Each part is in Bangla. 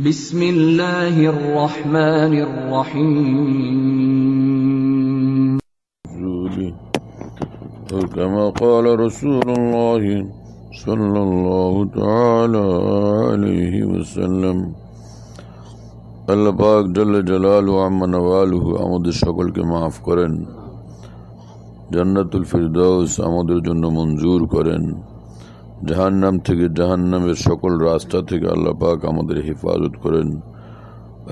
بسم الله الرحمن الرحيم كما قال رسول الله صلى الله تعالى عليه وسلم الله پاک جل جلال وعم نواله آمد شکل کے معاف جنة جنت الفردوس آمد جن منظور کریں جہنم تھے جہنمِ شکل راستہ تھے اللہ پاک آمدر حفاظت کرن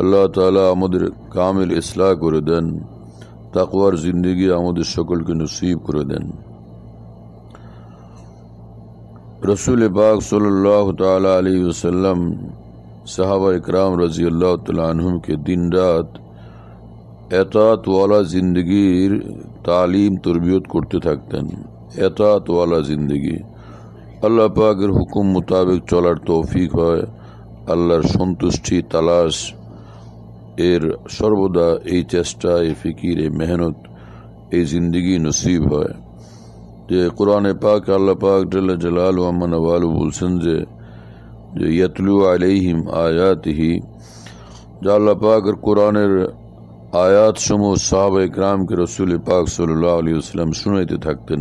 اللہ تعالیٰ آمدر کامل اصلاح کرے دین تقور زندگی آمدر شکل کے نصیب کرے دین رسول پاک صلی اللہ تعالیٰ علیہ وسلم صحابہ اکرام رضی اللہ تعالیٰ عنہم کے دن رات والا زندگی تعلیم تربیت کرتے تھکتے ہیں اعتعت والا زندگی আল্লাহ পাকের হুকুম মোতাবেক চলার তৌফিক হয় আল্লাহর সন্তুষ্টি তালাশ এর সর্বদা এই চেষ্টা এই ফিকির এই মেহনত এই জিন্দগি নসিব হয় যে কোরআনে পাক আল্লাহ পাক জাল্লা জলাল ওয়ামান আওয়ালু বলছেন যে যে ইয়াতলু আলাইহিম আয়াতহি যা আল্লাহ পাকের কোরআনের আয়াত সমূহ সাহাব ইকরামকে রসুল পাক সাল্লাহ আলী আসসালাম শুনাইতে থাকতেন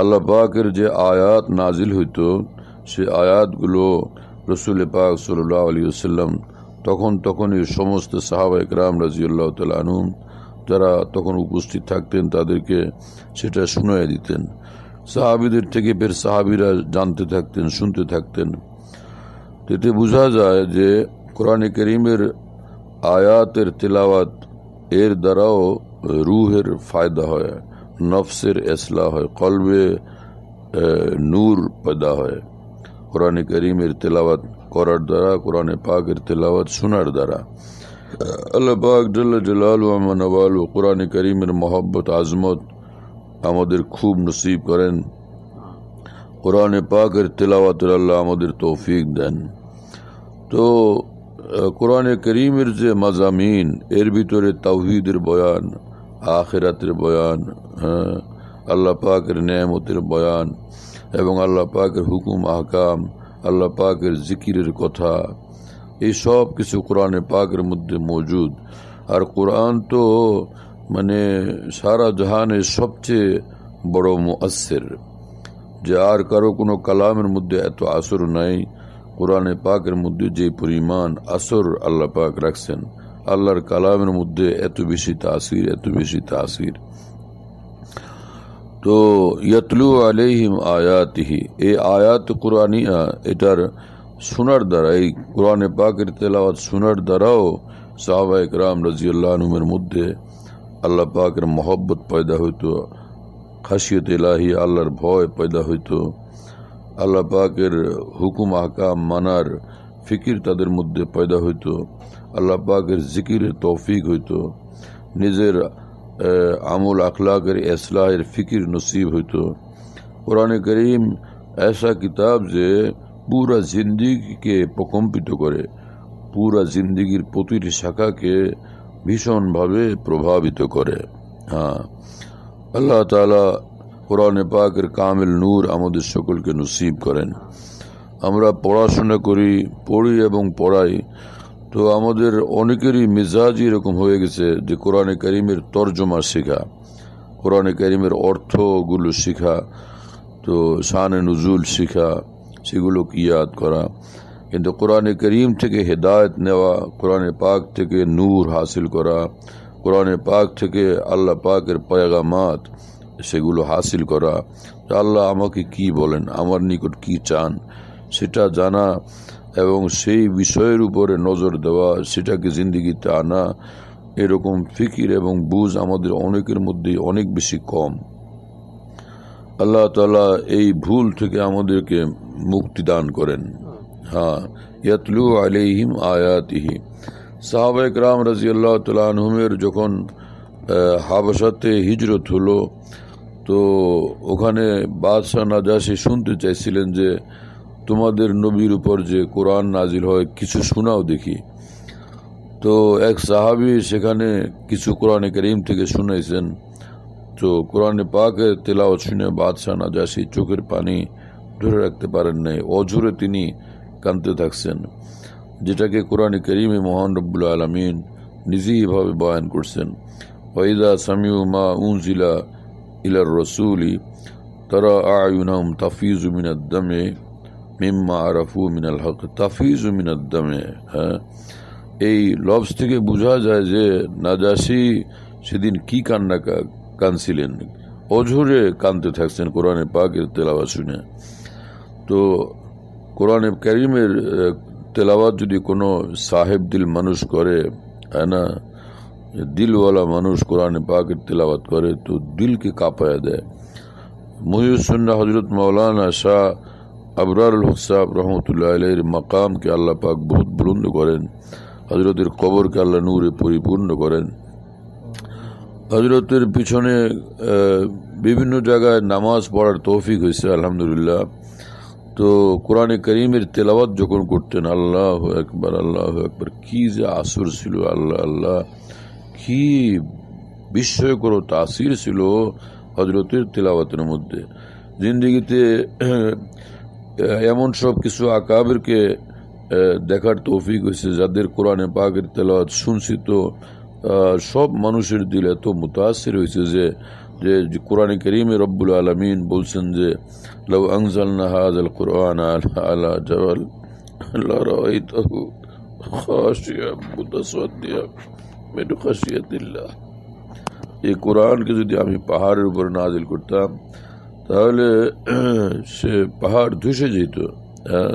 আল্লাহ পাকের যে আয়াত নাজিল হইত সে আয়াতগুলো রসুল পাক সাল্লাহ আলী আসাল্লাম তখন তখনই সমস্ত সাহাবা একরাম রাজিউল্লাহ তালুম যারা তখন উপস্থিত থাকতেন তাদেরকে সেটা শুনাই দিতেন সাহাবিদের থেকে ফের সাহাবিরা জানতে থাকতেন শুনতে থাকতেন এতে বোঝা যায় যে কোরআনে করিমের আয়াতের তেলাওয়াত এর দ্বারাও রুহের ফায়দা হয় نفسر اصلاح ہے قلب نور پیدا ہے قرآن کریم ارتلاوت قرار دارا قرآن پاک ارتلاوت سنر دارا اللہ پاک جل جلال و و وال قرآن کریم محبت عظمت ہمر خوب نصیب کریں قرآن پاک ارتلاوت اللہ ہمر توفیق دین تو قرآن کریم ارز مضامین ایر بھی توحید ار بیان آخرات بانہ ہاں، پاک نیا متر بانک حکوم احکام اللہ پاکر ذکر کتا یہ سب کچھ قورنے پاک مدد مجود اور قورن تو میرے سارا جہان سب چیز بڑے آلام مدد ات آسر نئی قرآن پاکر مدد جو پوریم آسر اللہ پاک رکھتے ہیں আল্লাহর কালামের মধ্যে এত বেশি তাসির এত বেশি তাসির তো ইয়াতলু আলহিম আয়াতিহি এই আয়াত কোরআনিয়া এটার শোনার দ্বারা এই কোরআনে পাকের তেলাওয়াত শোনার দ্বারাও সাহাবা একরাম রাজিউল্লাহ আনুমের মধ্যে আল্লাহ পাকের মহব্বত পয়দা হইত খাসিয়ত এলাহি আল্লাহর ভয় পয়দা হইত আল্লাহ পাকের হুকুম আহকাম মানার ফিকির তাদের মধ্যে পয়দা হইত আল্লাহ পাকের জিকিরের তৌফিক হইত নিজের আমুল আখলাকের এসলাহের ফিকির নসিব হইত কোরআনে করিম এসা কিতাব যে পুরা জিন্দিগিকে প্রকম্পিত করে পুরা জিন্দিগির প্রতিটি শাখাকে ভীষণভাবে প্রভাবিত করে হ্যাঁ আল্লাহ তালা কোরআনে পাকের কামেল নূর আমাদের সকলকে নসিব করেন আমরা পড়াশোনা করি পড়ি এবং পড়াই তো আমাদের অনেকেরই মেজাজ এরকম হয়ে গেছে যে কোরআনে করিমের তর্জমা শেখা কোরআনে করিমের অর্থগুলো শেখা তো শানে নজুল শেখা সেগুলো ইয়াদ করা কিন্তু কোরআনে করিম থেকে হেদায়ত নেওয়া কোরআনে পাক থেকে নূর হাসিল করা কোরআনে পাক থেকে আল্লাহ পাকের পয়গামাত সেগুলো হাসিল করা আল্লাহ আমাকে কি বলেন আমার নিকট কি চান সেটা জানা এবং সেই বিষয়ের উপরে নজর দেওয়া সেটাকে জিন্দিগিতে আনা এরকম ফিকির এবং বুঝ আমাদের অনেকের মধ্যে অনেক বেশি কম আল্লাহ তালা এই ভুল থেকে আমাদেরকে মুক্তি দান করেন হ্যাঁ ইয়াতলু আলিহিম আয়াতিহি সাহাবেক রাম রাজি আল্লাহ তালাহমের যখন হাবসাতে হিজরত হলো তো ওখানে বাদশাহ সে শুনতে চাইছিলেন যে তোমাদের নবীর উপর যে কোরআন নাজিল হয় কিছু শোনাও দেখি তো এক সাহাবি সেখানে কিছু কোরআনে করিম থেকে শুনেছেন তো কোরআনে পাকে তেলাওয়াত শুনে বাদশাহ নাজাসি চোখের পানি ধরে রাখতে পারেন নাই অঝুরে তিনি কাঁদতে থাকছেন যেটাকে কোরআনে করিমে মোহান রব্বুল আলমিন নিজেই এভাবে বয়ান করছেন ওয়াইদা সামিউ মা উনজিলা ইলার রসুলি তারা আয়ুনাম তাফিজ উমিনাদ্দামে মিম্মা আরাফু মিনাল হক তাফিজ মিনাদ্দামে হ্যাঁ এই লবস থেকে বোঝা যায় যে নাজাসি সেদিন কি কান্না কানছিলেন অঝরে কানতে থাকছেন কোরআনে পাকের তেলাওয়া শুনে তো কোরআনে করিমের তেলাওয়াত যদি কোনো সাহেব দিল মানুষ করে হ্যাঁ না দিলওয়ালা মানুষ কোরআনে পাকের তেলাওয়াত করে তো দিলকে কাঁপায় দেয় মহিউসন্না হজরত মৌলানা শাহ আবরারুল হুসাব রহমতুল্লাহ আলের মাকামকে আল্লাহ পাক বহুত বুলন্দ করেন হজরতের কবরকে আল্লাহ নূরে পরিপূর্ণ করেন হজরতের পিছনে বিভিন্ন জায়গায় নামাজ পড়ার তৌফিক হয়েছে আলহামদুলিল্লাহ তো কোরআনে করিমের তেলাওয়াত যখন করতেন আল্লাহ একবার আল্লাহ একবার কি যে আসর ছিল আল্লাহ আল্লাহ কি বিস্ময়কর তাসির ছিল হজরতের তেলাওয়াতের মধ্যে জিন্দিগিতে এমন সব কিছু আকাবিরকে দেখার তৌফিক হয়েছে যাদের কোরআনে পাকের তেলাওয়াত শুনছি তো সব মানুষের দিল এত মুতাসির হয়েছে যে যে কোরআনে করিমে রব্বুল আলমিন বলছেন যে লাউ আংজাল নাহাজ আল কোরআন আলা জওয়াল এই কোরআনকে যদি আমি পাহাড়ের উপর নাজিল করতাম তাহলে সে পাহাড় ধসে যেত হ্যাঁ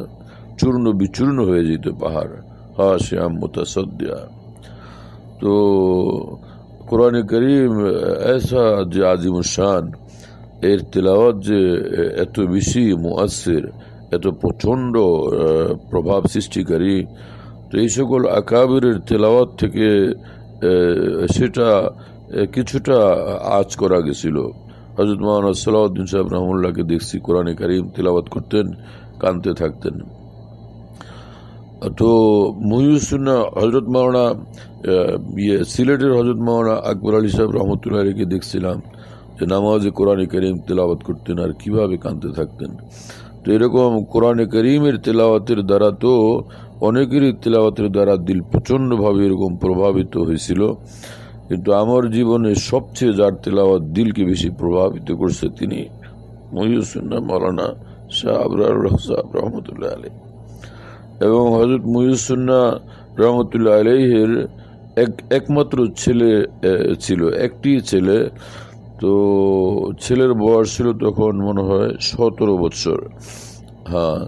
চূর্ণ বিচূর্ণ হয়ে যেত পাহাড় হা শ্যাম মোতাসদ্যা তো কোরআন করিম এসা যে আজিমুসান এর তেলাওয়াত যে এত বেশি মুআসির এত প্রচণ্ড প্রভাব সৃষ্টিকারী তো এই সকল আকাবিরের তেলাওয়াত থেকে সেটা কিছুটা আজ করা গেছিল হজরত মহানা সালাউদ্দিন সাহেব রহমুল্লাহকে দেখছি কোরআনে কারিম তিলাবাত করতেন কানতে থাকতেন তো মহিউসুন্না হজরত মাওনা ইয়ে সিলেটের হজরত মাওনা আকবর আলী সাহেব রহমতুল্লাহকে দেখছিলাম যে নামাজে কোরআনে করিম তেলাওয়াত করতেন আর কিভাবে কাঁদতে থাকতেন তো এরকম কোরআনে করিমের তেলাওয়াতের দ্বারা তো অনেকেরই তেলাওয়াতের দ্বারা দিল প্রচণ্ডভাবে এরকম প্রভাবিত হয়েছিল কিন্তু আমার জীবনে সবচেয়ে যার তেলাওয়াত দিলকে বেশি প্রভাবিত করছে তিনি মহিউসুন্না মৌলানা শাহ আবরার সাহেব রহমতুল্লাহ আলী এবং হজরত মহিউসুন্না রহমতুল্লাহ আলহের এক একমাত্র ছেলে ছিল একটি ছেলে তো ছেলের বয়স ছিল তখন মনে হয় সতেরো বৎসর হ্যাঁ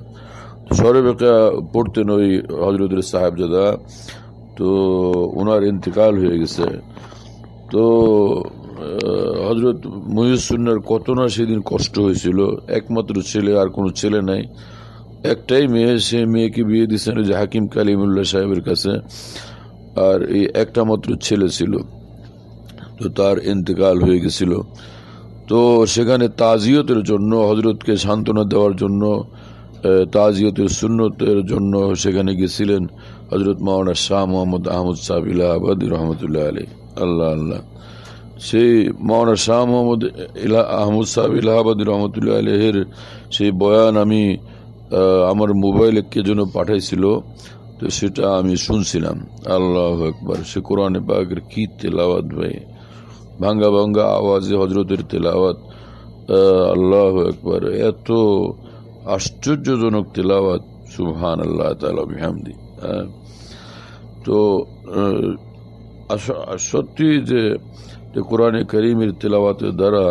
সরে বেকা পড়তেন ওই হজরতের সাহেবজাদা তো ওনার ইন্তেকাল হয়ে গেছে তো হজরত মহিউসুন্নার কত না সেদিন কষ্ট হয়েছিল একমাত্র ছেলে আর কোনো ছেলে নাই একটাই মেয়ে সে মেয়েকে বিয়ে দিয়েছেন যে হাকিম কালিমুল্লাহ সাহেবের কাছে আর এই একটা মাত্র ছেলে ছিল তো তার ইন্তেকাল হয়ে গেছিল তো সেখানে তাজিয়তের জন্য হজরতকে সান্ত্বনা দেওয়ার জন্য তাজিয়তের সুন্নতের জন্য সেখানে গেছিলেন হজরত মাওনা শাহ মোহাম্মদ আহমদ সাবিল্লা আবাদ রহমতুল্লাহ আলী আল্লাহ আল্লাহ সেই মহারা শাহ মোহাম্মদ ইলা আহমদ সাহেব ইলাহাবাদ রহমতুল্লাহ আলহের সেই বয়ান আমি আমার মোবাইলে কে জন্য পাঠাইছিল তো সেটা আমি শুনছিলাম আল্লাহ একবার সে কোরআনে পাকের কী তেলাওয়াত ভাই ভাঙ্গা ভাঙ্গা আওয়াজে হজরতের তেলাওয়াত আল্লাহ একবার এত আশ্চর্যজনক তেলাওয়াত সুহান আল্লাহ তালা বিহামদি তো সত্যি যে যে কোরআনে করিমের তেলাওয়াতের দ্বারা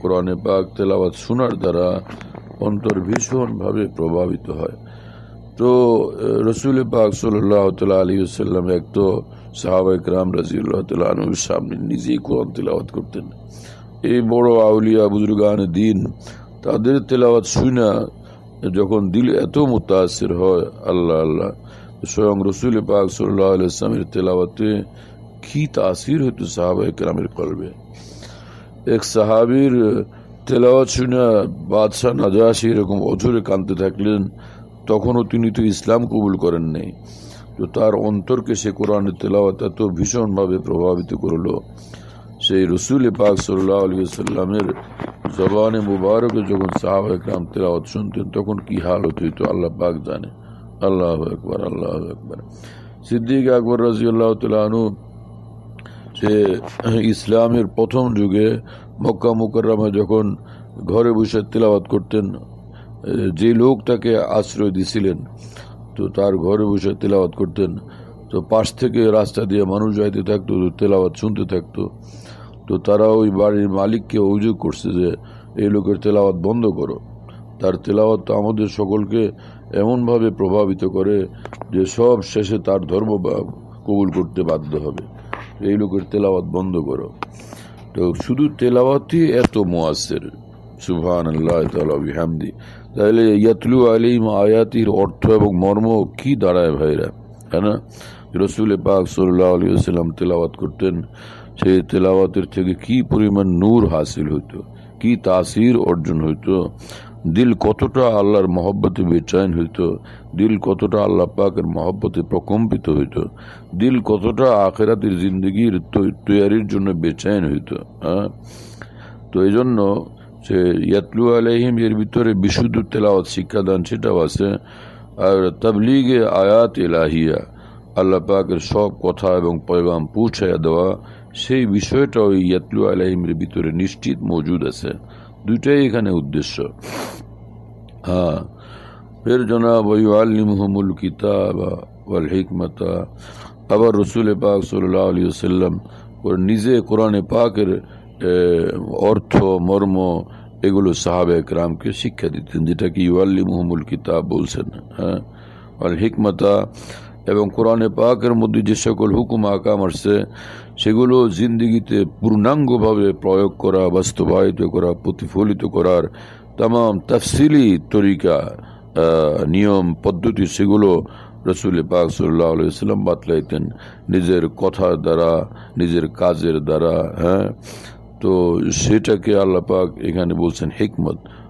কোরআনে পাক তেলাওয়াত শোনার দ্বারা অন্তর ভীষণভাবে প্রভাবিত হয় তো রসুল পাক সাল্লাহ তাল আলী সাল্লাম এক তো সাহাবাইক রাম রাজিউল্লাহ তাল্লাহ আনুর সামনে নিজেই কোরআন তেলাওয়াত করতেন এই বড় আউলিয়া বুজুর্গান দিন তাদের তেলাওয়াত শুনা যখন দিল এত মুতাসির হয় আল্লাহ আল্লাহ স্বয়ং রসুল পাক সাল্লাহ আলিয়া ইসলামের তেলাওয়াতে কি তাসির হইতো সাহাবাহ গ্রামের কলবে এক সাহাবির তেলাওয়াত শুনে বাদশাহ নাজাসি এরকম অঝরে কাঁদতে থাকলেন তখনও তিনি তো ইসলাম কবুল করেন নাই তো তার অন্তরকে সে কোরআনের তেলাওয়াত এত ভীষণভাবে প্রভাবিত করল সেই রসুল পাক সাল্লাহ আলী সাল্লামের জবানে মুবারকে যখন সাহাব একরাম তেলাওয়াত শুনতেন তখন কি হালত হইতো আল্লাহ পাক জানে আল্লাহ একবার আল্লাহ একবার সিদ্দিক আকবর রাজি আল্লাহ তালু যে ইসলামের প্রথম যুগে মক্কা মুকরমা যখন ঘরে বসে তিলাবাত করতেন যে লোক তাকে আশ্রয় দিছিলেন তো তার ঘরে বসে তেলাওয়াত করতেন তো পাশ থেকে রাস্তা দিয়ে মানুষ যাইতে থাকতো তেলাওয়াত শুনতে থাকতো তো তারা ওই বাড়ির মালিককে অভিযোগ করছে যে এই লোকের তেলাওয়াত বন্ধ করো তার তেলাওয়াত তো আমাদের সকলকে এমনভাবে প্রভাবিত করে যে সব শেষে তার ধর্ম কবুল করতে বাধ্য হবে এই লোকের তেলাওয়াত বন্ধ করো তো শুধু তেলাওয়াতই এত মোয়াসের সুভান আল্লাহ তালাহামদি তাহলে ইয়াতলু আলিম আয়াতির অর্থ এবং মর্ম কি দাঁড়ায় ভাইরা হ্যাঁ না রসুল পাক সাল্লাহ আলী আসসালাম তেলাওয়াত করতেন সেই তেলাওয়াতের থেকে কি পরিমাণ নূর হাসিল হইতো কি তাসির অর্জন হইতো দিল কতটা আল্লাহর মহব্বতে বেচায়ন হইত দিল কতটা আল্লাহ পাকের মহব্বতে প্রকম্পিত হইত দিল কতটা আখেরাতের জিন্দগির তৈয়ারির জন্য বেচায়ন হইত হ্যাঁ তো এই জন্য সে ইয়াতলু আলহিম এর ভিতরে বিশুদ্ধ তেলাওয়াত শিক্ষাদান সেটাও আছে আর তাবলিগে আয়াত এলাহিয়া আল্লাহ পাকের সব কথা এবং পয়গাম পৌঁছাইয়া দেওয়া সেই বিষয়টাও ইয়াতলু আলহিমের ভিতরে নিশ্চিত মজুদ আছে দুইটাই এখানে উদ্দেশ্য হ্যাঁ ফের জনাব আলিমহমুল কিতাব ওয়াল হিকমতা আবার রসুল পাক সাল্লাহ আলী সাল্লাম নিজে কোরআনে পাকের অর্থ মর্ম এগুলো সাহাবে একরামকে শিক্ষা দিতেন যেটা কি ইউআল্লি মোহামুল কিতাব বলছেন হ্যাঁ আল হিকমতা এবং কোরআনে পাকের মধ্যে যে সকল হুকুম আকাম আসছে সেগুলো জিন্দিগিতে পূর্ণাঙ্গভাবে প্রয়োগ করা বাস্তবায়িত করা প্রতিফলিত করার তাম তফসিলি তরিকা নিয়ম পদ্ধতি সেগুলো রসুল পাক সাল্লাহ বাতলাইতেন নিজের কথার দ্বারা নিজের কাজের দ্বারা হ্যাঁ তো সেটাকে আল্লাহ পাক এখানে বলছেন হিকমত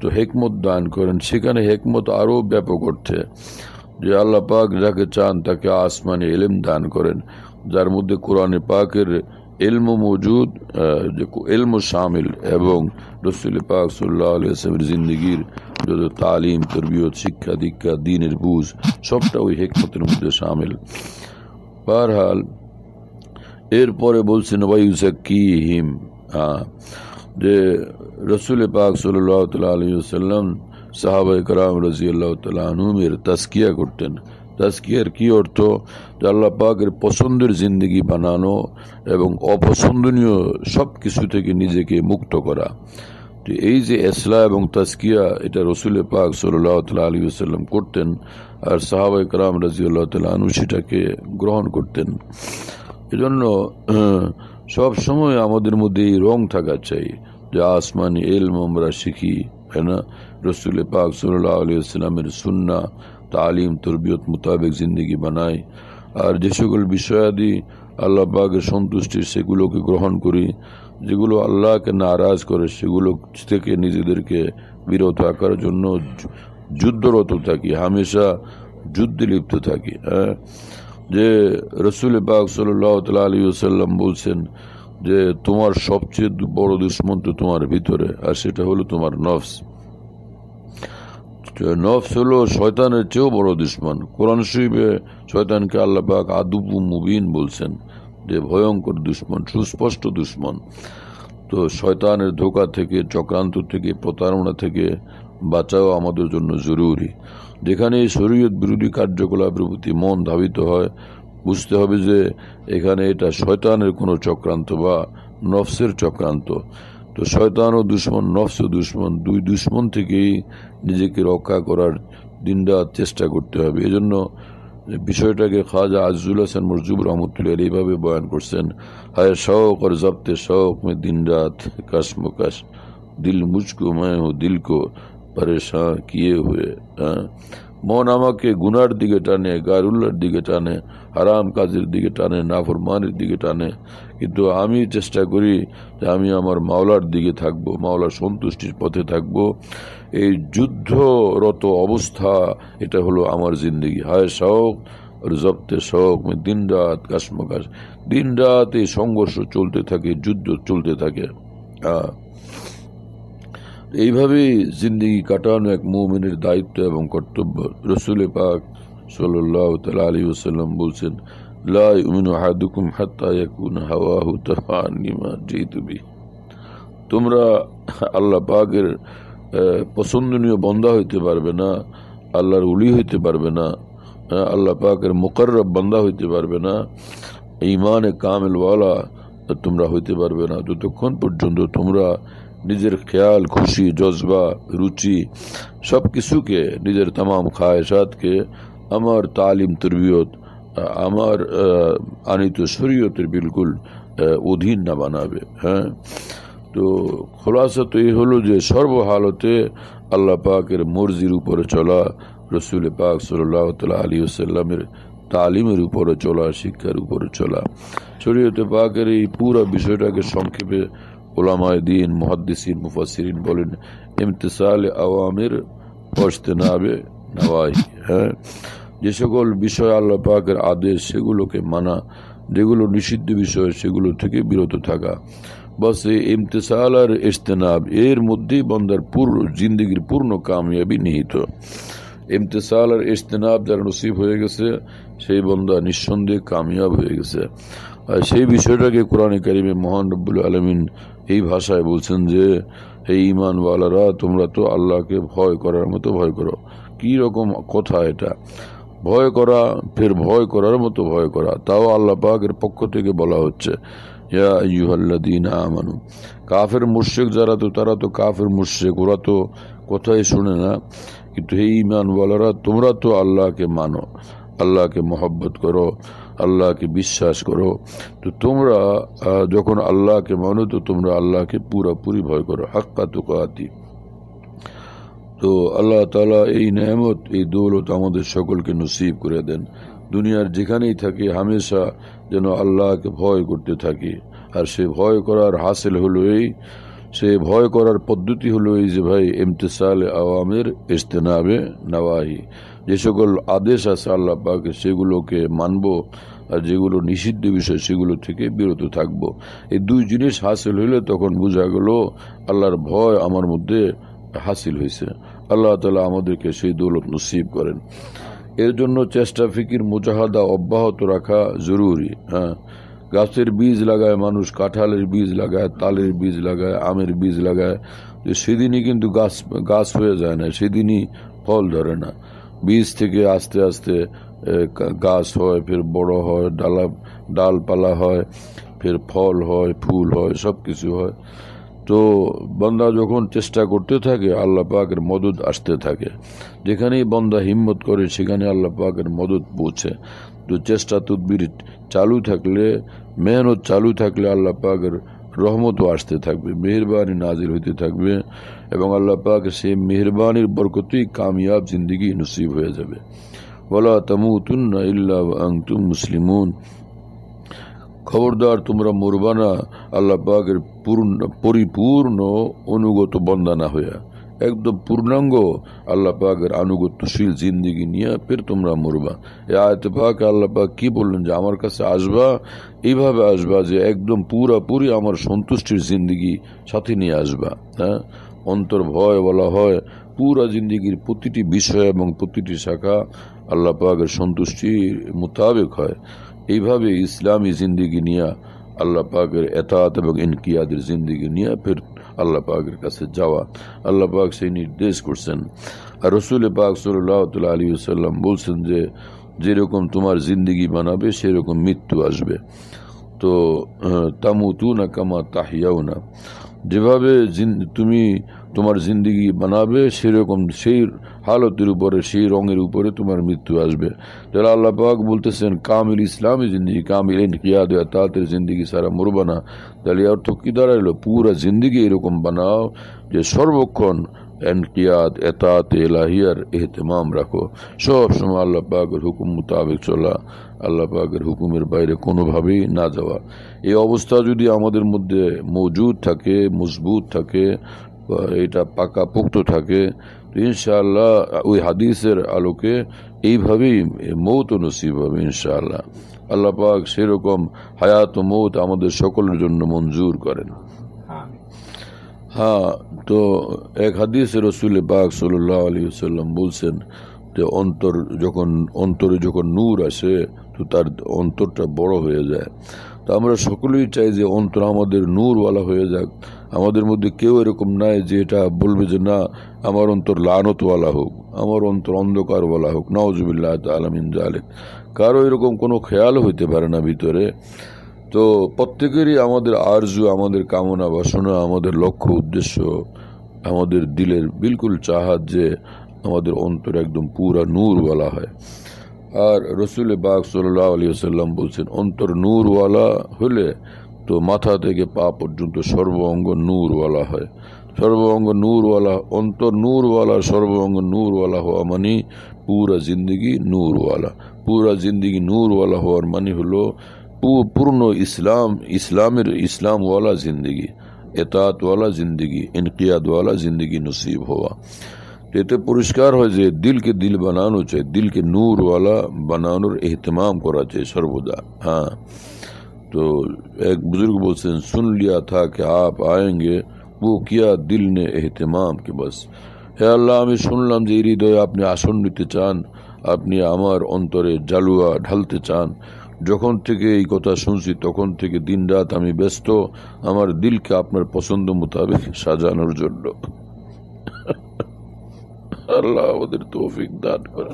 তো হেকমত দান করেন সেখানে হেকমত আরও ব্যাপক অর্থে যে আল্লাহ পাক যাকে চান তাকে আসমানি এলেম দান করেন যার মধ্যে কোরআনে পাকের এলম মজুদ যে এলম সামিল এবং রসুল পাক সাল্লাহ আলিয়ামের জিন্দগির যত তালিম তরবিয়ত শিক্ষা দীক্ষা দিনের বুঝ সবটা ওই হেকমতের মধ্যে সামিল বারহাল এরপরে বলছেন হিম হ্যাঁ যে রসুল পাক সাল্লাহ তাল্লাহ সাহাব সাহাবা কারাম রাজি আল্লাহ তালুমের তাস্কিয়া করতেন তাস্কিয়ার কি অর্থ যে আল্লাহ পাকের পছন্দের জিন্দগি বানানো এবং অপছন্দনীয় সব কিছু থেকে নিজেকে মুক্ত করা তো এই যে এসলা এবং তাস্কিয়া এটা রসুল পাক সাল্লাহ তাল্লাহ আলী আসাল্লাম করতেন আর সাহাব ইকরাম রাজি আল্লাহ তাল্লাহ আনু সেটাকে গ্রহণ করতেন এজন্য সব সময় আমাদের মধ্যে এই রং থাকা চাই যে আসমানি এলম আমরা শিখি হ্যাঁ না রসুল পাক সাল্লাহ সুন্না তালিম তরবিয়ত মোতাবেক জিন্দগি বানাই আর যে সকল বিষয়াদি আল্লাহ পাকের সন্তুষ্টি সেগুলোকে গ্রহণ করি যেগুলো আল্লাহকে নারাজ করে সেগুলো থেকে নিজেদেরকে বিরত থাকার জন্য যুদ্ধরত থাকি হামেশা যুদ্ধে লিপ্ত থাকি হ্যাঁ যে রসুল পাক সাল্লাহ তাল আলী সাল্লাম বলছেন যে তোমার সবচেয়ে বড় দুশ্মন তো তোমার ভিতরে আর সেটা হলো তোমার নফস নফস হলো শয়তানের চেয়েও বড় দুশ্মন কোরআন শরীফে শয়তানকে আল্লাহ পাক আদুবু মুবিন বলছেন যে ভয়ঙ্কর দুশ্মন সুস্পষ্ট দুশ্মন তো শয়তানের ধোকা থেকে চক্রান্ত থেকে প্রতারণা থেকে বাঁচাও আমাদের জন্য জরুরি যেখানে এই শরীয়ত বিরোধী কার্যকলাপের প্রতি মন ধাবিত হয় বুঝতে হবে যে এখানে এটা শয়তানের কোনো চক্রান্ত বা নফসের চক্রান্ত তো শয়তান ও দুশ্মন নফস ও দুশ্মন দুই দুশ্মন থেকেই নিজেকে রক্ষা করার দিনরাত চেষ্টা করতে হবে এজন্য বিষয়টাকে খাজা আজুল হাসান মরজুব রহমতুল্লাহ এইভাবে বয়ান করছেন হায় শখ আর জপ্তে শখ মে দিন রাত কাশ মকাশ দিল মুজকো মায় ও দিলকো পরেশান কিয়ে হুয়ে হ্যাঁ মন আমাকে গুনার দিকে টানে গারুল্লার দিকে টানে হারাম কাজের দিকে টানে নাফরমানের দিকে টানে কিন্তু আমি চেষ্টা করি যে আমি আমার মাওলার দিকে থাকব মাওলার সন্তুষ্টির পথে থাকব এই যুদ্ধরত অবস্থা এটা হলো আমার জিন্দগি হায় শখ আর জপ্তে শখ দিন রাত কাশমকাশ দিন রাত এই সংঘর্ষ চলতে থাকে যুদ্ধ চলতে থাকে হ্যাঁ এইভাবে জিন্দগি কাটানো এক মৌমিনের দায়িত্ব এবং কর্তব্য রসুল পাক সাল্লাহ তাল আলী ওসাল্লাম বলছেন লাহাদুকুম হাত্তায়াকুন হাওয়াহু তাহানিমা জেতুবি তোমরা আল্লাহ পাকের পছন্দনীয় বন্দা হইতে পারবে না আল্লাহর উলি হইতে পারবে না আল্লাহ পাকের মোকর্রব বান্দা হইতে পারবে না ইমানে কামেলওয়ালা তোমরা হইতে পারবে না যতক্ষণ পর্যন্ত তোমরা নিজের খেয়াল খুশি জজবা রুচি সব কিছুকে নিজের তাম খায়সাতকে আমার তালিম তরবিয়ত আমার আনিত শরীয়তের বিলকুল অধীন না বানাবে হ্যাঁ তো খোলাসা তো এই হলো যে সর্বহালতে আল্লাহ পাকের মর্জির উপরে চলা রসুল পাক সাল্লাহ তাল আলী আসাল্লামের তালিমের উপরে চলা শিক্ষার উপরে চলা শরীয়তে পাকের এই পুরো বিষয়টাকে সংক্ষেপে ওলামায় দিন মহাদ্দিসিন মুফাসিরিন বলেন ইমতিসাল আওয়ামের পশতেনাবে নাওয়াই হ্যাঁ যে সকল বিষয় আল্লাহ পাকের আদেশ সেগুলোকে মানা যেগুলো নিষিদ্ধ বিষয় সেগুলো থেকে বিরত থাকা বস এই ইমতিসাল আর ইজতেনাব এর মধ্যেই বন্দার পূর্ণ জিন্দগির পূর্ণ কামিয়াবি নিহিত ইমতিসাল আর ইজতেনাব যার নসিব হয়ে গেছে সেই বন্দা নিঃসন্দেহে কামিয়াব হয়ে গেছে আর সেই বিষয়টাকে কোরআনে কারিমে মহান রব্বুল আলমিন এই ভাষায় বলছেন যে হে ইমানওয়ালারা তোমরা তো আল্লাহকে ভয় করার মতো ভয় করো কি রকম কথা এটা ভয় করা ফের ভয় করার মতো ভয় করা তাও আল্লাহ পাকের পক্ষ থেকে বলা হচ্ছে ইয়া ইউহাল্লাদিন আমানু কাফের মুর্শেক যারা তো তারা তো কাফের মুর্শেক ওরা তো কথাই শুনে না কিন্তু হে ইমানওয়ালারা তোমরা তো আল্লাহকে মানো আল্লাহকে মহব্বত করো আল্লাহকে বিশ্বাস করো তো তোমরা যখন আল্লাহকে মানো তো তোমরা আল্লাহকে পুরাপুরি ভয় করো হাক্কা তো কাতি তো আল্লাহ তালা এই নেমত এই দৌলত আমাদের সকলকে নসিব করে দেন দুনিয়ার যেখানেই থাকি হামেশা যেন আল্লাহকে ভয় করতে থাকি আর সে ভয় করার হাসিল হলো এই সে ভয় করার পদ্ধতি হলো এই যে ভাই এমতেসাল আওয়ামের ইস্তেনাবে নাওয়াহি যে সকল আদেশ আছে আল্লাহ পাকে সেগুলোকে মানব আর যেগুলো নিষিদ্ধ বিষয় সেগুলো থেকে বিরত থাকব। এই দুই জিনিস হাসিল হইলে তখন বোঝা গেল আল্লাহর ভয় আমার মধ্যে হাসিল হয়েছে আল্লাহ তালা আমাদেরকে সেই দৌলত নসিব করেন এর জন্য চেষ্টা ফিকির মুজাহাদা অব্যাহত রাখা জরুরি হ্যাঁ গাছের বীজ লাগায় মানুষ কাঁঠালের বীজ লাগায় তালের বীজ লাগায় আমের বীজ লাগায় সেদিনই কিন্তু গাছ গাছ হয়ে যায় না সেদিনই ফল ধরে না বীজ থেকে আস্তে আস্তে গাছ হয় ফের বড় হয় ডালা ডালপালা হয় ফের ফল হয় ফুল হয় সব কিছু হয় তো বন্দা যখন চেষ্টা করতে থাকে আল্লাহ পাকের মদত আসতে থাকে যেখানেই বন্দা হিম্মত করে সেখানে আল্লাহ পাকের মদত পৌঁছে তো চেষ্টা তদবির চালু থাকলে মেহনত চালু থাকলে আল্লাহ পাকের রহমতও আসতে থাকবে মেহরবানি নাজির হইতে থাকবে এবং আল্লাহ পাক সেই মেহরবানির বরকতই কামিয়াব জিন্দিগি নসিব হয়ে যাবে বলা তামুতুন ইল্লা আংতুম মুসলিমুন খবরদার তোমরা মরবানা আল্লাহ পাকের পরিপূর্ণ অনুগত বন্দা হইয়া একদম পূর্ণাঙ্গ আল্লাহ পাকের আনুগত্যশীল জিন্দিগি নিয়ে ফের তোমরা মরবা এ আয়তে পাক আল্লাহ পাক কী বললেন যে আমার কাছে আসবা এইভাবে আসবা যে একদম পুরাপুরি আমার সন্তুষ্টির জিন্দিগি সাথে নিয়ে আসবা হ্যাঁ অন্তর ভয় বলা হয় পুরা জিন্দিগির প্রতিটি বিষয় এবং প্রতিটি শাখা আল্লাহ পাকের সন্তুষ্টির মোতাবেক হয় এইভাবে ইসলামী জিন্দিগি নিয়ে আল্লাহ পাকের এতাত এবং ইনকিয়াদের জিন্দিগি নিয়ে ফের اللہ پاکست کر رسول پاک صلی اللہۃ اللہ علیہ وسلم تمہار زندگی بنا بے شے رکم مت تموتون کما تاہیا যেভাবে তুমি তোমার জিন্দিগি বানাবে সেরকম সেই হালতের উপরে সেই রঙের উপরে তোমার মৃত্যু আসবে তাহলে আল্লাহ পাক বলতেছেন কামিল ইসলামী জিন্দিগি কামিল তাহলে জিন্দিগি সারা মরবানা তাহলে অর্থ কী দাঁড়াইলো পুরা জিন্দিগি এরকম বানাও যে সর্বক্ষণ এনকিয়াত এতাত এলাহিয়ার এহতেমাম রাখো সব সময় আল্লাহ পাকের হুকুম মোতাবেক চলা আল্লাহ পাকের হুকুমের বাইরে কোনোভাবেই না যাওয়া এই অবস্থা যদি আমাদের মধ্যে মজুদ থাকে মজবুত থাকে এটা পাকা পোক্ত থাকে তো ইনশাআল্লাহ ওই হাদিসের আলোকে এইভাবেই মৌত নসিব হবে ইনশাআল্লাহ আল্লাহ পাক সেরকম হায়াত মৌত আমাদের সকলের জন্য মঞ্জুর করেন হ্যাঁ তো এক হাদিস রসুল পাক সাল্লাহ আলী সাল্লাম বলছেন অন্তর যখন অন্তরে যখন নূর আসে তো তার অন্তরটা বড় হয়ে যায় তো আমরা সকলেই চাই যে অন্তর আমাদের নূরওয়ালা হয়ে যাক আমাদের মধ্যে কেউ এরকম নাই যে এটা বলবে যে না আমার অন্তর লানতওয়ালা হোক আমার অন্তর অন্ধকারওয়ালা হোক নওয়াজবিল্লা আলমিন জালেক কারো এরকম কোনো খেয়াল হইতে পারে না ভিতরে তো প্রত্যেকেরই আমাদের আরজু আমাদের কামনা বাসনা আমাদের লক্ষ্য উদ্দেশ্য আমাদের দিলের বিলকুল চাহাত যে আমাদের অন্তর একদম পুরা নূরওয়ালা হয় আর রসুল বাগ সাল্লাহ আলী সাল্লাম বলছেন অন্তর নূরওয়ালা হলে তো মাথা থেকে পা পর্যন্ত সর্ব অঙ্গ নূরওয়ালা হয় সর্ব অঙ্গ নূরওয়ালা অন্তর নূরওয়ালা সর্ব অঙ্গ নূরওয়ালা হওয়া মানে পুরা জিন্দগি নূরওয়ালা পুরা জিন্দগি নূরওয়ালা হওয়ার মানে হলো পূর্ণ ইসলাম ইসলামের ইসলামওয়ালা জিন্দগি এতাতওয়ালা জিন্দগি ইনকিয়াদওয়ালা জিন্দগি নসিব হওয়া এতে পরিষ্কার হয় যে দিলকে দিল বানানো চাই দিলকে নূরওয়ালা বানানোর এহতমাম করা চাই সর্বদা হ্যাঁ তো এক বুজুর্গ বলছেন শুন লিয়া থা কে আপ আয়েঙ্গে ও কিয়া দিল নে কে বস হে আল্লাহ আমি শুনলাম যে হৃদয়ে আপনি আসন নিতে চান আপনি আমার অন্তরে জালুয়া ঢালতে চান যখন থেকে এই কথা শুনছি তখন থেকে দিন রাত আমি ব্যস্ত আমার দিলকে আপনার পছন্দ মোতাবেক সাজানোর জন্য اللہ ودر توفیق داد پر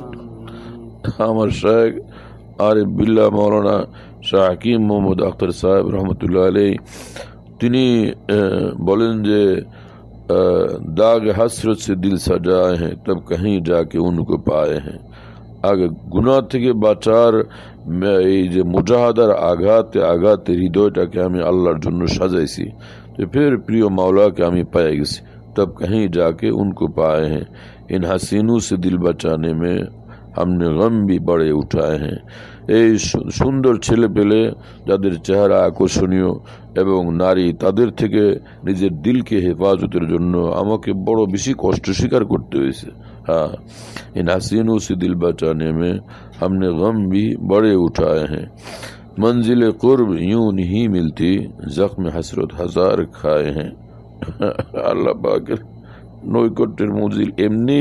حامر شعیق عارف بلّہ مولانا شاہیم محمد اختر صاحب رحمت اللہ علیہ بولن جے جاغ حسرت سے دل سجائے ہیں تب کہیں جا کے ان کو پائے ہیں آگے گناہ تھے کہ باچار میں یہ جے تے تے ہی کہ ہمیں اللہ جنو سی تو پھر پریو مولا کہ ہمیں پائے گی سی تب کہیں جا کے ان کو پائے ہیں ان حسینوں سے دل بچانے میں ہم نے غم بھی بڑے اٹھائے ہیں اے سندر چھلے پلے جا دیر چہرہ کو سنیوں ایو ناری تادر تھے کہ نجر دل کے حفاظت اور اما کے بڑو بسی کوشٹ شکر کرتے ہوئے ہاں ان حسینوں سے دل بچانے میں ہم نے غم بھی بڑے اٹھائے ہیں منزل قرب یوں نہیں ملتی زخم حسرت ہزار کھائے ہیں আল্লাহ পাকের নৈকট্যের মজিল এমনি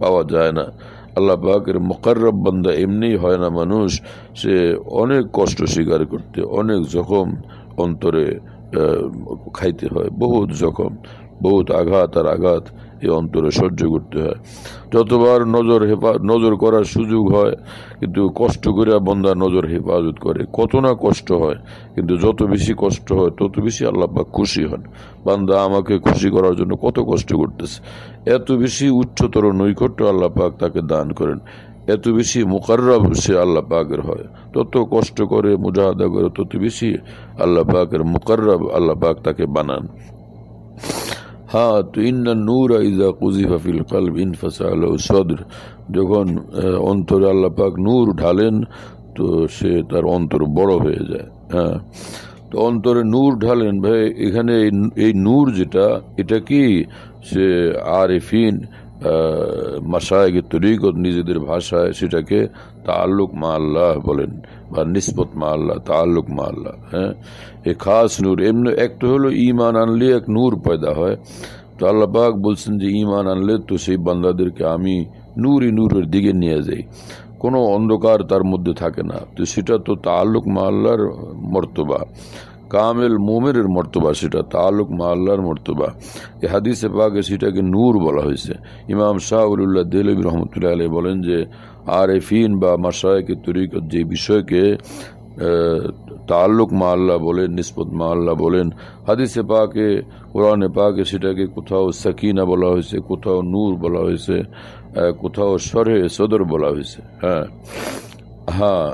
পাওয়া যায় না আল্লাহ পাকের মকাররব বান্দা এমনি হয় না মানুষ সে অনেক কষ্ট স্বীকার করতে অনেক জখম অন্তরে খাইতে হয় বহুত জখম বহুত আঘাত আর আঘাত এই অন্তরে সহ্য করতে হয় যতবার নজর হেফাজ নজর করার সুযোগ হয় কিন্তু কষ্ট করে বন্দা নজর হেফাজত করে কত না কষ্ট হয় কিন্তু যত বেশি কষ্ট হয় তত বেশি আল্লাপাক খুশি হন বান্দা আমাকে খুশি করার জন্য কত কষ্ট করতেছে এত বেশি উচ্চতর নৈকট্য আল্লাপাক তাকে দান করেন এত বেশি মোকাররব সে আল্লাহ পাকের হয় তত কষ্ট করে মুজাহাদা করে তত বেশি আল্লাহ পাকের মোকাররব আল্লাহ পাক তাকে বানান হ্যাঁ তো সদর যখন অন্তরে আল্লাপাক নূর ঢালেন তো সে তার অন্তর বড় হয়ে যায় হ্যাঁ তো অন্তরে নূর ঢালেন ভাই এখানে এই নূর যেটা এটা কি সে এফিন মাসায়কে তরিকত নিজেদের ভাষায় সেটাকে তাল্লুক মা আল্লাহ বলেন বা নিসবত মা আল্লাহ তাল্লুক মা আল্লাহ হ্যাঁ এ খাস নূর এমনি একটা হলো ইমান আনলে এক নূর পয়দা হয় তো আল্লাপাক বলছেন যে ইমান আনলে তো সেই বান্দাদেরকে আমি নূরই নূরের দিকে নিয়ে যাই কোনো অন্ধকার তার মধ্যে থাকে না তো সেটা তো তাল্লুক মাল্লার মর্তবা কামেল মোমেরের মর্তবা সেটা তালুক মাল্লার মর্তবা এ হাদিসে পাকে সেটাকে নূর বলা হয়েছে ইমাম শাহ উল্লাহ দেলবী রহমতুল্লাহ আলী বলেন যে আরেফিন বা মাসায়কে তরিকত যে বিষয়কে তাল্লুক মা আল্লাহ বলেন নিসবত মা আল্লাহ বলেন হাদিসে পাকে কোরআনে পাকে সেটাকে কোথাও সাকিনা বলা হয়েছে কোথাও নূর বলা হয়েছে কোথাও সরে সদর বলা হয়েছে হ্যাঁ হ্যাঁ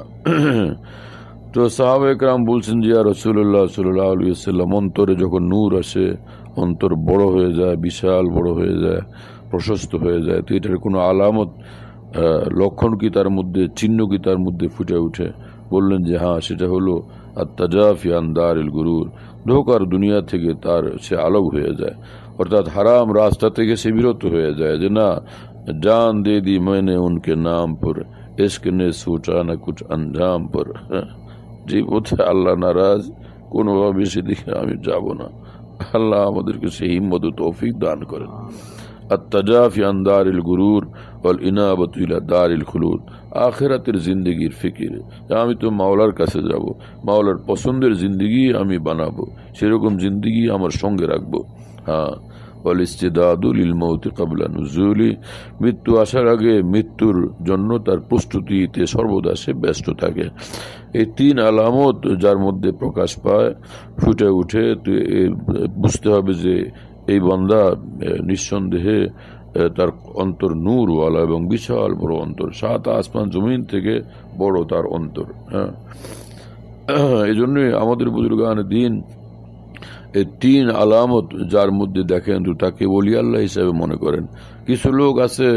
তো সাহাব একরাম বলছেন যে রসুল্লাহ সাল্লাহ আলুসাল্লাম অন্তরে যখন নূর আসে অন্তর বড় হয়ে যায় বিশাল বড় হয়ে যায় প্রশস্ত হয়ে যায় তো এটার কোনো আলামত লক্ষণ কি তার মধ্যে চিহ্ন কি তার মধ্যে ফুটে উঠে বললেন যে হ্যাঁ সেটা হলো التجافی اندار الگرور دھو کر دنیا تھے کہ تار سے الگ ہوئے جائے اور تات حرام راستہ تھے کسی وروت ہوئے جائے جنا جی جان دے دی میں نے ان کے نام پر عشق نے سوچا نہ کچھ انجام پر جی وہ تھے اللہ ناراض کون بھی سے دکھے ہم جاو نا اللہ مدر سے ہی مد و تحفیق دان کرے التجافی اندار الگرور الغرور النابتلا دار الخلود আখেরাতের জিন্দগির ফিকির আমি তো মাওলার কাছে যাব মাওলার পছন্দের জিন্দগি আমি বানাবো সেরকম জিন্দগি আমার সঙ্গে রাখবো হ্যাঁ অল ইলমৌতি কাবলা নজরুলি মৃত্যু আসার আগে মৃত্যুর জন্য তার প্রস্তুতিতে সর্বদা সে ব্যস্ত থাকে এই তিন আলামত যার মধ্যে প্রকাশ পায় ফুটে উঠে বুঝতে হবে যে এই বন্দা নিঃসন্দেহে তার অন্তর ওয়ালা এবং বিশাল বড় অন্তর সাত আসমান জমিন থেকে বড় তার অন্তর হ্যাঁ এই আমাদের বুজুর্গান দিন এই তিন আলামত যার মধ্যে দেখেন তো তাকে বলি আল্লাহ হিসাবে মনে করেন কিছু লোক আছে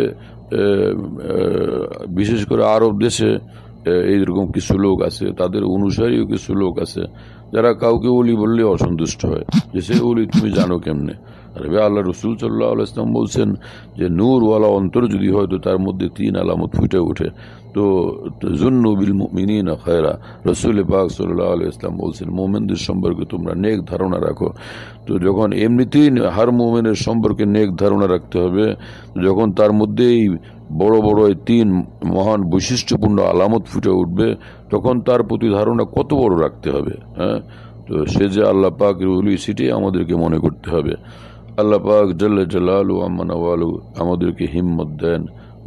বিশেষ করে আরব দেশে এইরকম কিছু লোক আছে তাদের অনুসারীও কিছু লোক আছে যারা কাউকে ওলি বললে অসন্তুষ্ট হয় যে সে ওলি তুমি জানো কেমনে আরে আল্লাহ রসুল সাল্লাহ আল্লাহ ইসলাম বলছেন যে নূরওয়ালা অন্তর যদি হয় তো তার মধ্যে তিন আলামত ফুটে ওঠে তো জুন্নবিল বিল মিনিন খায়রা রসুল পাক সাল্লাহ আলু ইসলাম বলছেন মোমেনদের সম্পর্কে তোমরা নেক ধারণা রাখো তো যখন এমনিতেই হার মোমেনের সম্পর্কে নেক ধারণা রাখতে হবে যখন তার মধ্যেই বড় বড় এই তিন মহান বৈশিষ্ট্যপূর্ণ আলামত ফুটে উঠবে তখন তার প্রতি ধারণা কত বড় রাখতে হবে হ্যাঁ তো সে যে আল্লাহ পাক রুহুল সেটি আমাদেরকে মনে করতে হবে আল্লাহ পাক জল্লা জলালু আমানওয়ালু আমাদেরকে হিম্মত দেন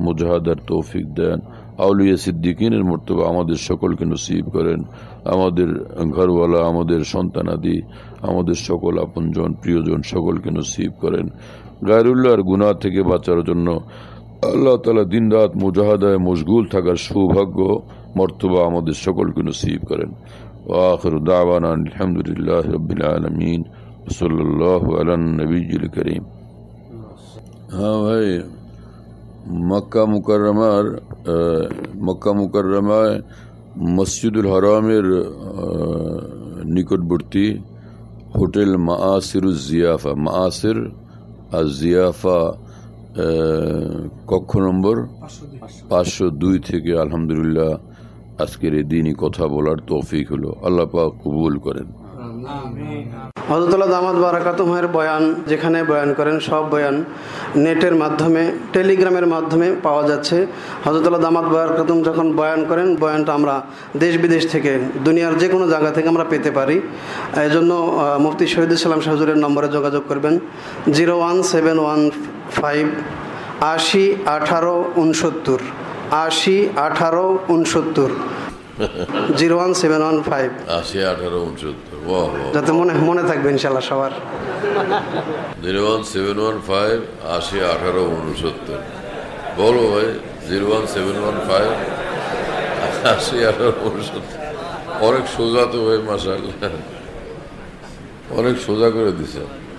মুজাহাদার তৌফিক দেন আউলিয়া সিদ্দিকিনের মর্তবা আমাদের সকলকে নসিব করেন আমাদের ঘরওয়ালা আমাদের সন্তানাদি আমাদের সকল আপনজন প্রিয়জন সকলকে নসিব করেন গায়রুল্লাহর গুণা থেকে বাঁচার জন্য আল্লাহ তালা দিন রাত মুজাহাদায় মশগুল থাকার সৌভাগ্য মর্তবা আমাদের সকলকে নসিব করেন ওয়াখর দাওয়ান আলহামদুলিল্লাহ রবিল صلى الله على النبي الكريم হ্যাঁ ভাই মক্কা মুকরমার মক্কা মুকরমায় মসজিদুল হরামের নিকটবর্তী হোটেল মাআসিরুজ জিয়াফা মাআসির আর জিয়াফা কক্ষ নম্বর পাঁচশো দুই থেকে আলহামদুলিল্লাহ আজকের এই দিনই কথা বলার তৌফিক হলো আল্লাহ কবুল করেন আমিন হজরতুল্লাহ দামাদ বারাকাতুমের বয়ান যেখানে বয়ান করেন সব বয়ান নেটের মাধ্যমে টেলিগ্রামের মাধ্যমে পাওয়া যাচ্ছে হজরতুল্লাহ দামাদ বারাকাতুম যখন বয়ান করেন বয়ানটা আমরা দেশ বিদেশ থেকে দুনিয়ার যে কোনো জায়গা থেকে আমরা পেতে পারি এজন্য মুফতি শহীদ ইসলাম শাহজুরের নম্বরে যোগাযোগ করবেন zero one seven one five আশি আঠারো উনসত্তর আশি আঠারো উনসত্তর zero one seven one five আশি আঠারো উনচোদ্দ যাতে মনে মনে থাকবে ইনশাল্লাহ সবার zero one seven one five আশি আঠারো উনসত্তর বলো ভাই zero one seven one five আশি আঠারো উনসত্তর অনেক সোজা তো ভাই মাসাল অনেক সোজা করে দিছে